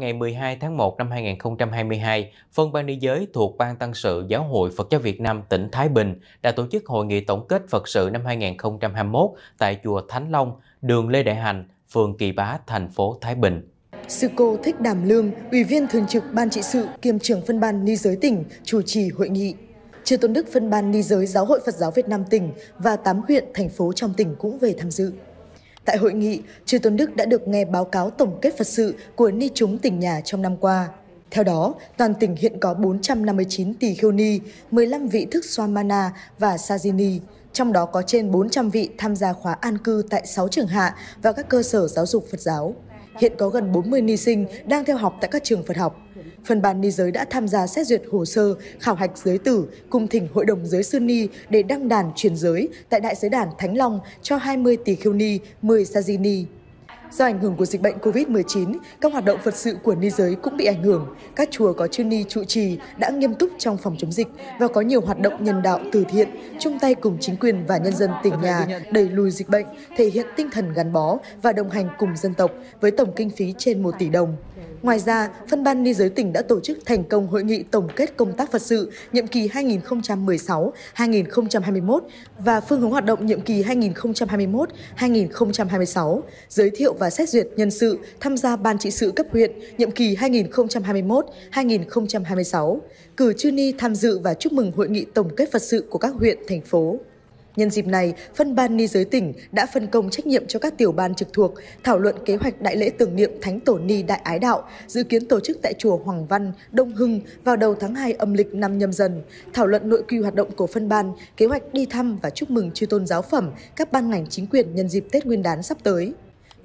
Ngày 12 tháng 1 năm 2022, Phân ban ni giới thuộc Ban Tăng sự Giáo hội Phật giáo Việt Nam tỉnh Thái Bình đã tổ chức hội nghị tổng kết Phật sự năm 2021 tại chùa Thánh Long, đường Lê Đại Hành, phường Kỳ Bá, thành phố Thái Bình. Sư cô Thích Đàm Lương, Ủy viên Thường trực Ban trị sự kiêm trưởng phân ban ni giới tỉnh, chủ trì hội nghị. Chư Tôn Đức phân ban ni giới Giáo hội Phật giáo Việt Nam tỉnh và 8 huyện, thành phố trong tỉnh cũng về tham dự. Tại hội nghị, Chư Tôn Đức đã được nghe báo cáo tổng kết Phật sự của ni chúng tỉnh nhà trong năm qua. Theo đó, toàn tỉnh hiện có 459 tỳ kheo ni, 15 vị thức Swamana và Sajini, trong đó có trên 400 vị tham gia khóa an cư tại 6 trường hạ và các cơ sở giáo dục Phật giáo. Hiện có gần 40 ni sinh đang theo học tại các trường Phật học phân ban ni giới đã tham gia xét duyệt hồ sơ, khảo hạch giới tử cùng thỉnh Hội đồng giới sư ni để đăng đàn truyền giới tại Đại giới đàn Thánh Long cho 20 tỷ khiêu ni, 10 sa di ni. Do ảnh hưởng của dịch bệnh COVID-19, các hoạt động Phật sự của ni giới cũng bị ảnh hưởng. Các chùa có chư ni trụ trì đã nghiêm túc trong phòng chống dịch và có nhiều hoạt động nhân đạo từ thiện, chung tay cùng chính quyền và nhân dân tỉnh nhà đẩy lùi dịch bệnh, thể hiện tinh thần gắn bó và đồng hành cùng dân tộc với tổng kinh phí trên 1 tỷ đồng. Ngoài ra, phân ban ni giới tỉnh đã tổ chức thành công hội nghị tổng kết công tác Phật sự nhiệm kỳ 2016-2021 và phương hướng hoạt động nhiệm kỳ 2021-2026, giới thiệu và xét duyệt nhân sự tham gia ban trị sự cấp huyện nhiệm kỳ 2021-2026, cử chư ni tham dự và chúc mừng hội nghị tổng kết Phật sự của các huyện, thành phố. Nhân dịp này, phân ban ni giới tỉnh đã phân công trách nhiệm cho các tiểu ban trực thuộc thảo luận kế hoạch đại lễ tưởng niệm Thánh Tổ Ni Đại Ái Đạo, dự kiến tổ chức tại chùa Hoàng Văn, Đông Hưng vào đầu tháng 2 âm lịch năm nhâm dần, thảo luận nội quy hoạt động của phân ban, kế hoạch đi thăm và chúc mừng chư tôn giáo phẩm các ban ngành chính quyền nhân dịp Tết Nguyên đán sắp tới.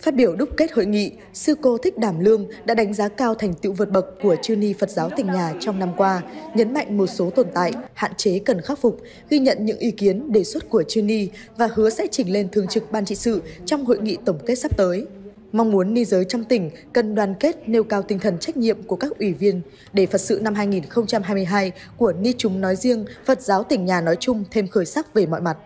Phát biểu đúc kết hội nghị, sư cô Thích đàm Lương đã đánh giá cao thành tựu vượt bậc của chư ni Phật giáo tỉnh nhà trong năm qua, nhấn mạnh một số tồn tại, hạn chế cần khắc phục, ghi nhận những ý kiến, đề xuất của chư ni và hứa sẽ trình lên thường trực ban trị sự trong hội nghị tổng kết sắp tới. Mong muốn ni giới trong tỉnh cần đoàn kết nêu cao tinh thần trách nhiệm của các ủy viên để Phật sự năm 2022 của ni chúng nói riêng, Phật giáo tỉnh nhà nói chung thêm khởi sắc về mọi mặt.